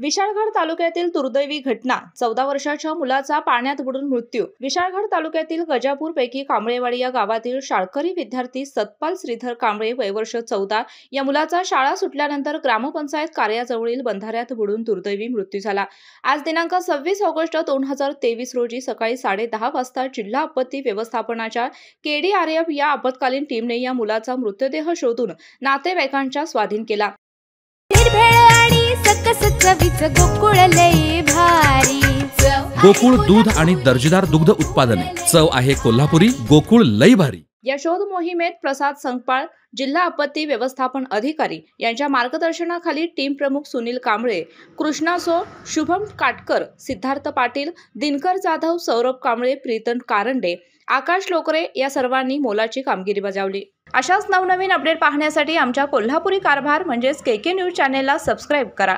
विशाळगड तालुक्यातील दुर्दैवी घटना चौदा वर्षाच्या मुलाचा पाण्यात बुडून मृत्यू विशाळगड तालुक्यातील गजापूर पैकी कांबळेवाडी या गावातील शाळकरी विद्यार्थी सतपाल श्रीधर कांबळे वयवर्ष चौदा या मुलाचा शाळा सुटल्यानंतर ग्रामपंचायत कार्याजवळील बंधाऱ्यात बुडून दुर्दैवी मृत्यू झाला आज दिनांक सव्वीस ऑगस्ट दोन हजार तेवीस रोजी सकाळी साडेदहा वाजता जिल्हा आपत्ती व्यवस्थापनाच्या केडीआरएफ या आपत्कालीन टीमने या मुलाचा मृतदेह शोधून नातेवाईकांच्या स्वाधीन केला गोकुळ लई भारी गोकुळ दूध आणि दर्जेदार दुग्ध उत्पादने चव आहे कोल्हापुरी गोकुळ लई भारी या शोध मोहिमेत प्रसाद संगपाळ जिल्हा आपत्ती व्यवस्थापन अधिकारी यांच्या मार्गदर्शनाखाली टीम प्रमुख सुनील कांबळे कृष्णासो शुभम काटकर सिद्धार्थ पाटील दिनकर जाधव सौरभ कांबळे प्रीतन कारंडे आकाश लोकरे या सर्वांनी मोलाची कामगिरी बजावली अशाच नवनवीन अपडेट पाहण्यासाठी आमच्या कोल्हापुरी कारभार म्हणजेच के के न्यूज चॅनेलला सबस्क्राईब करा